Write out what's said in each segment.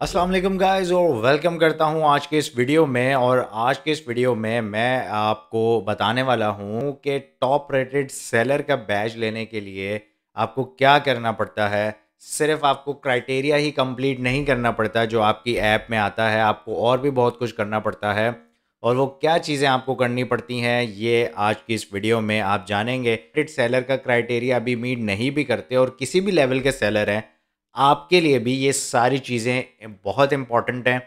Aslam guys और welcome करता हूँ आज के इस वीडियो में और आज के इस वीडियो में मैं आपको बताने वाला हूँ कि टॉप रेटेड सेलर का बैच लेने के लिए आपको क्या करना पड़ता है सिर्फ आपको क्राइटेरिया ही कंप्लीट नहीं करना पड़ता जो आपकी ऐप में आता है आपको और भी बहुत कुछ करना पड़ता है और वो क्या चीज़ें आपको करनी पड़ती हैं ये आज की इस वीडियो में आप जानेंगे सेलर का क्राइटेरिया अभी मीट नहीं भी करते और किसी भी लेवल के सेलर हैं आपके लिए भी ये सारी चीज़ें बहुत इम्पॉर्टेंट हैं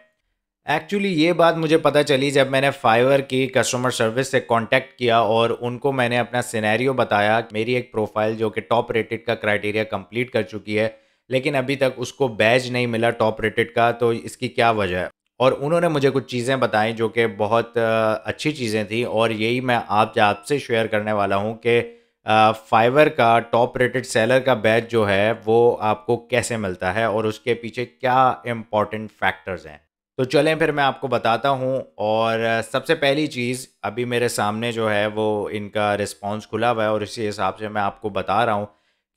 एक्चुअली ये बात मुझे पता चली जब मैंने फाइवर की कस्टमर सर्विस से कांटेक्ट किया और उनको मैंने अपना सिनेरियो बताया मेरी एक प्रोफाइल जो कि टॉप रेटेड का क्राइटेरिया कंप्लीट कर चुकी है लेकिन अभी तक उसको बैज नहीं मिला टॉप रेटेड का तो इसकी क्या वजह है और उन्होंने मुझे कुछ चीज़ें बताई जो कि बहुत अच्छी चीज़ें थी और यही मैं आप आपसे शेयर करने वाला हूँ कि फाइवर का टॉप रेटेड सेलर का बैच जो है वो आपको कैसे मिलता है और उसके पीछे क्या इम्पॉर्टेंट फैक्टर्स हैं तो चलें फिर मैं आपको बताता हूँ और सबसे पहली चीज़ अभी मेरे सामने जो है वो इनका रिस्पॉन्स खुला हुआ है और इसी हिसाब से मैं आपको बता रहा हूँ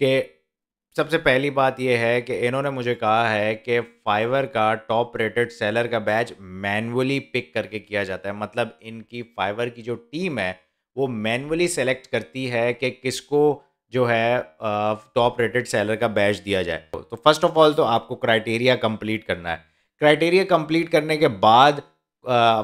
कि सबसे पहली बात यह है कि इन्होंने मुझे कहा है कि फाइवर का टॉप रेटेड सेलर का बैच मैनुअली पिक करके किया जाता है मतलब इनकी फाइवर की जो टीम है वो मैनुअली सेलेक्ट करती है कि किसको जो है टॉप रेटेड सेलर का बैच दिया जाए तो फर्स्ट ऑफ ऑल तो आपको क्राइटेरिया कंप्लीट करना है क्राइटेरिया कंप्लीट करने के बाद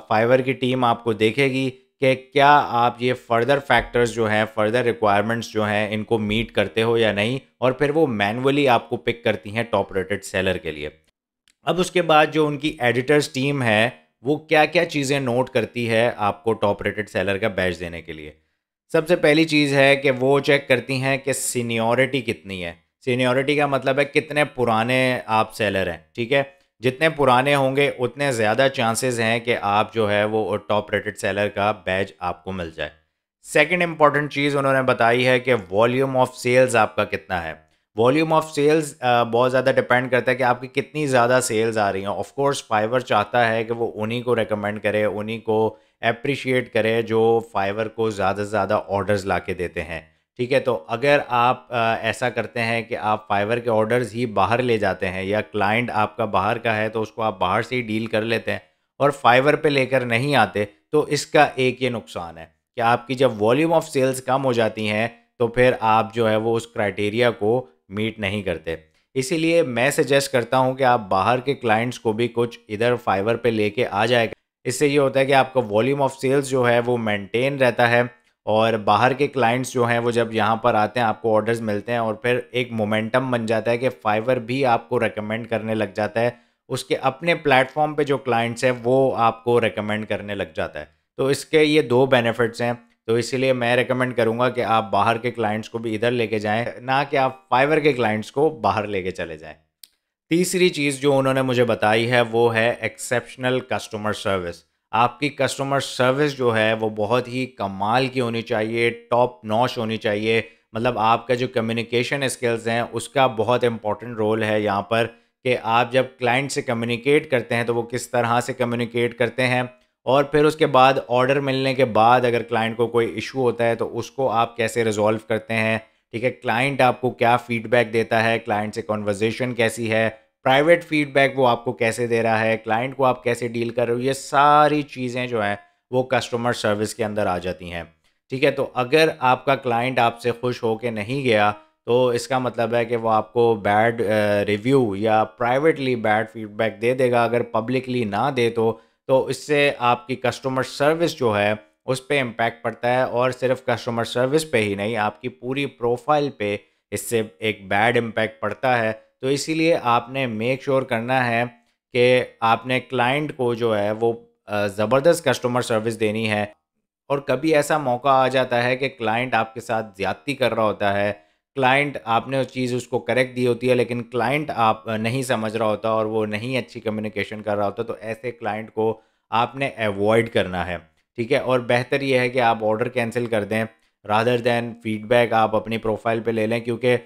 फाइवर की टीम आपको देखेगी कि क्या आप ये फर्दर फैक्टर्स जो हैं फर्दर रिक्वायरमेंट्स जो हैं इनको मीट करते हो या नहीं और फिर वो मैनुअली आपको पिक करती हैं टॉप रेटेड सेलर के लिए अब उसके बाद जो उनकी एडिटर्स टीम है वो क्या क्या चीज़ें नोट करती है आपको टॉप रेटेड सेलर का बैच देने के लिए सबसे पहली चीज़ है कि वो चेक करती हैं कि सीनियोरिटी कितनी है सीनियोरिटी का मतलब है कितने पुराने आप सेलर हैं ठीक है जितने पुराने होंगे उतने ज़्यादा चांसेस हैं कि आप जो है वो टॉप रेटेड सेलर का बैज आपको मिल जाए सेकंड इम्पॉर्टेंट चीज़ उन्होंने बताई है कि वॉल्यूम ऑफ सेल्स आपका कितना है वॉल्यूम ऑफ सेल्स बहुत ज़्यादा डिपेंड करता है कि आपकी कितनी ज़्यादा सेल्स आ रही हैं ऑफ कोर्स फाइवर चाहता है कि वो उन्हीं को रिकमेंड करे उन्हीं को अप्रिशिएट करे जो फाइवर को ज़्यादा से ज़्यादा ऑर्डर्स ला के देते हैं ठीक है तो अगर आप आ, uh, ऐसा करते हैं कि आप फाइवर के ऑर्डर्स ही बाहर ले जाते हैं या क्लाइंट आपका बाहर का है तो उसको आप बाहर से ही डील कर लेते हैं और फाइवर पे लेकर नहीं आते तो इसका एक ये नुकसान है कि आपकी जब वॉल्यूम ऑफ सेल्स कम हो जाती हैं तो फिर आप जो है वो उस क्राइटेरिया को मीट नहीं करते इसीलिए मैं सजेस्ट करता हूँ कि आप बाहर के क्लाइंट्स को भी कुछ इधर फाइवर पे लेके आ जाएगा इससे ये होता है कि आपका वॉल्यूम ऑफ सेल्स जो है वो मेंटेन रहता है और बाहर के क्लाइंट्स जो हैं वो जब यहाँ पर आते हैं आपको ऑर्डर्स मिलते हैं और फिर एक मोमेंटम बन जाता है कि फाइवर भी आपको रिकमेंड करने लग जाता है उसके अपने प्लेटफॉर्म पर जो क्लाइंट्स हैं वो आपको रिकमेंड करने लग जाता है तो इसके ये दो बेनिफिट्स हैं तो इसीलिए मैं रिकमेंड करूंगा कि आप बाहर के क्लाइंट्स को भी इधर लेके जाएं ना कि आप फाइवर के क्लाइंट्स को बाहर लेके चले जाएं तीसरी चीज़ जो उन्होंने मुझे बताई है वो है एक्सेप्शनल कस्टमर सर्विस आपकी कस्टमर सर्विस जो है वो बहुत ही कमाल की होनी चाहिए टॉप नॉश होनी चाहिए मतलब आपका जो कम्युनिकेशन स्किल्स हैं उसका बहुत इंपॉर्टेंट रोल है यहाँ पर कि आप जब क्लाइंट से कम्युनिकेट करते हैं तो वो किस तरह से कम्युनिकेट करते हैं और फिर उसके बाद ऑर्डर मिलने के बाद अगर क्लाइंट को कोई इशू होता है तो उसको आप कैसे रिजॉल्व करते हैं ठीक है क्लाइंट आपको क्या फीडबैक देता है क्लाइंट से कॉन्वर्जेशन कैसी है प्राइवेट फीडबैक वो आपको कैसे दे रहा है क्लाइंट को आप कैसे डील कर रहे हो ये सारी चीज़ें जो हैं वो कस्टमर सर्विस के अंदर आ जाती हैं ठीक है तो अगर आपका क्लाइंट आपसे खुश हो के नहीं गया तो इसका मतलब है कि वो आपको बैड रिव्यू या प्राइवेटली बैड फीडबैक दे देगा अगर पब्लिकली ना दे तो तो इससे आपकी कस्टमर सर्विस जो है उस पर इम्पैक्ट पड़ता है और सिर्फ कस्टमर सर्विस पे ही नहीं आपकी पूरी प्रोफाइल पे इससे एक बैड इम्पैक्ट पड़ता है तो इसीलिए आपने मेक श्योर sure करना है कि आपने क्लाइंट को जो है वो ज़बरदस्त कस्टमर सर्विस देनी है और कभी ऐसा मौका आ जाता है कि क्लाइंट आपके साथ ज़्यादती कर रहा होता है क्लाइंट आपने उस चीज़ उसको करेक्ट दी होती है लेकिन क्लाइंट आप नहीं समझ रहा होता और वो नहीं अच्छी कम्युनिकेशन कर रहा होता तो ऐसे क्लाइंट को आपने अवॉइड करना है ठीक है और बेहतर ये है कि आप ऑर्डर कैंसिल कर दें रादर दैन फीडबैक आप अपनी प्रोफाइल पर ले लें क्योंकि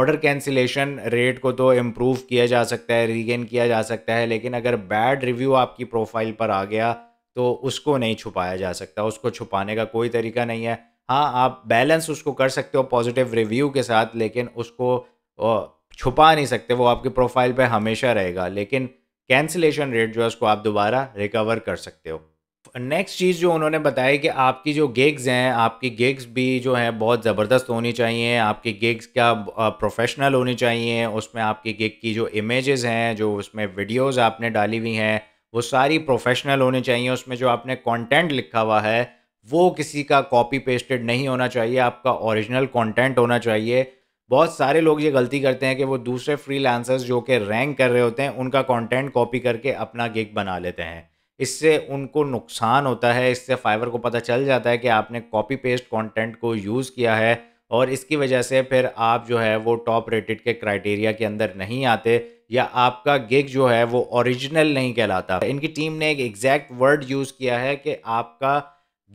ऑर्डर कैंसिलेशन रेट को तो इम्प्रूव किया जा सकता है रीगेन किया जा सकता है लेकिन अगर बैड रिव्यू आपकी प्रोफाइल पर आ गया तो उसको नहीं छुपाया जा सकता उसको छुपाने का कोई तरीका नहीं है हाँ आप बैलेंस उसको कर सकते हो पॉजिटिव रिव्यू के साथ लेकिन उसको छुपा नहीं सकते वो आपकी प्रोफाइल पे हमेशा रहेगा लेकिन कैंसिलेशन रेट जो है उसको आप दोबारा रिकवर कर सकते हो नेक्स्ट चीज़ जो उन्होंने बताया कि आपकी जो गिग्स हैं आपकी गिग्स भी जो हैं बहुत ज़बरदस्त होनी चाहिए आपकी गिग्स क्या प्रोफेशनल होनी चाहिए उसमें आपकी गिग की जो इमेजेस हैं जो उसमें वीडियोस आपने डाली हुई हैं वो सारी प्रोफेशनल होनी चाहिए उसमें जो आपने कंटेंट लिखा हुआ है वो किसी का कॉपी पेस्टेड नहीं होना चाहिए आपका ओरिजिनल कंटेंट होना चाहिए बहुत सारे लोग ये गलती करते हैं कि वो दूसरे फ्री जो कि रैंक कर रहे होते हैं उनका कॉन्टेंट कॉपी करके अपना गिग बना लेते हैं इससे उनको नुकसान होता है इससे फाइवर को पता चल जाता है कि आपने कॉपी पेस्ट कॉन्टेंट को यूज़ किया है और इसकी वजह से फिर आप जो है वो टॉप रेटेड के क्राइटेरिया के अंदर नहीं आते या आपका गिग जो है वो ओरिजिनल नहीं कहलाता इनकी टीम ने एक एग्जैक्ट वर्ड यूज़ किया है कि आपका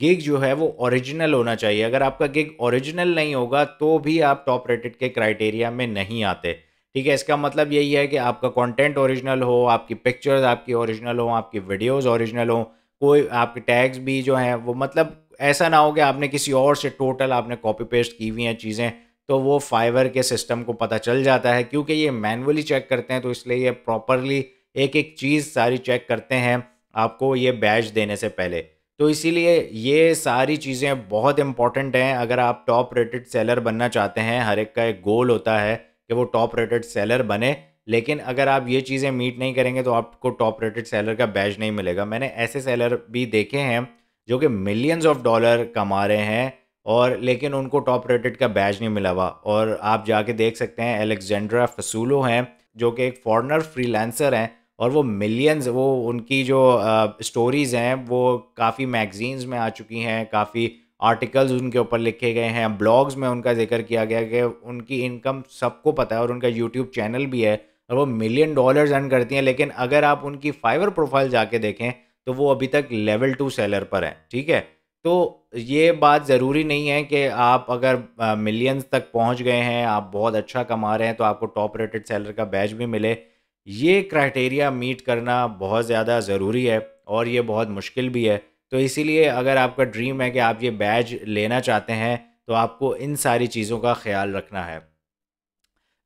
गिग जो है वो ओरिजिनल होना चाहिए अगर आपका गिग ओरिजिनल नहीं होगा तो भी आप टॉप रेटेड के क्राइटेरिया में नहीं आते ठीक है इसका मतलब यही है कि आपका कंटेंट ओरिजिनल हो आपकी पिक्चर्स आपकी ओरिजिनल हो आपकी वीडियोस ओरिजिनल हो कोई आपके टैग्स भी जो हैं वो मतलब ऐसा ना हो कि आपने किसी और से टोटल आपने कॉपी पेस्ट की हुई हैं चीज़ें तो वो फाइवर के सिस्टम को पता चल जाता है क्योंकि ये मैनुअली चेक करते हैं तो इसलिए ये प्रॉपरली एक एक चीज़ सारी चेक करते हैं आपको ये बैच देने से पहले तो इसीलिए ये सारी चीज़ें बहुत इंपॉर्टेंट हैं अगर आप टॉप रेटेड सेलर बनना चाहते हैं हर एक का एक गोल होता है कि वो टॉप रेटेड सेलर बने लेकिन अगर आप ये चीज़ें मीट नहीं करेंगे तो आपको टॉप रेटेड सेलर का बैज नहीं मिलेगा मैंने ऐसे सेलर भी देखे हैं जो कि मिलियंस ऑफ डॉलर कमा रहे हैं और लेकिन उनको टॉप रेटेड का बैज नहीं मिला हुआ और आप जाके देख सकते हैं एलेक्जेंड्रा फसूलो हैं जो कि एक फॉरनर फ्रीलांसर हैं और वो मिलियंस वो उनकी जो स्टोरीज़ हैं वो काफ़ी मैगजीन्स में आ चुकी हैं काफ़ी आर्टिकल्स उनके ऊपर लिखे गए हैं ब्लॉग्स में उनका जिक्र किया गया कि उनकी इनकम सबको पता है और उनका यूट्यूब चैनल भी है और वो मिलियन डॉलर्स अर्न करती हैं लेकिन अगर आप उनकी फाइवर प्रोफाइल जाके देखें तो वो अभी तक लेवल टू सेलर पर हैं ठीक है तो ये बात ज़रूरी नहीं है कि आप अगर मिलियंस तक पहुंच गए हैं आप बहुत अच्छा कमा रहे हैं तो आपको टॉप रेटेड सेलर का बैच भी मिले ये क्राइटेरिया मीट करना बहुत ज़्यादा ज़रूरी है और ये बहुत मुश्किल भी है तो इसीलिए अगर आपका ड्रीम है कि आप ये बैज लेना चाहते हैं तो आपको इन सारी चीज़ों का ख्याल रखना है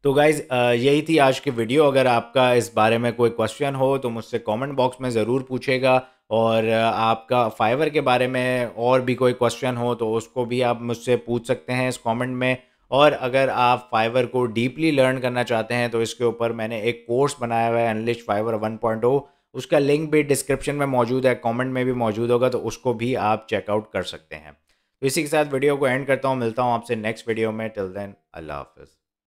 तो गाइज़ यही थी आज की वीडियो अगर आपका इस बारे में कोई क्वेश्चन हो तो मुझसे कमेंट बॉक्स में ज़रूर पूछेगा और आपका फाइवर के बारे में और भी कोई क्वेश्चन हो तो उसको भी आप मुझसे पूछ सकते हैं इस कमेंट में और अगर आप फाइवर को डीपली लर्न करना चाहते हैं तो इसके ऊपर मैंने एक कोर्स बनाया हुआ है अनलिस्ट फाइवर वन पॉइंट उसका लिंक भी डिस्क्रिप्शन में मौजूद है कमेंट में भी मौजूद होगा तो उसको भी आप चेकआउट कर सकते हैं तो इसी के साथ वीडियो को एंड करता हूँ मिलता हूँ आपसे नेक्स्ट वीडियो में टिल देन अल्लाह हाफिज़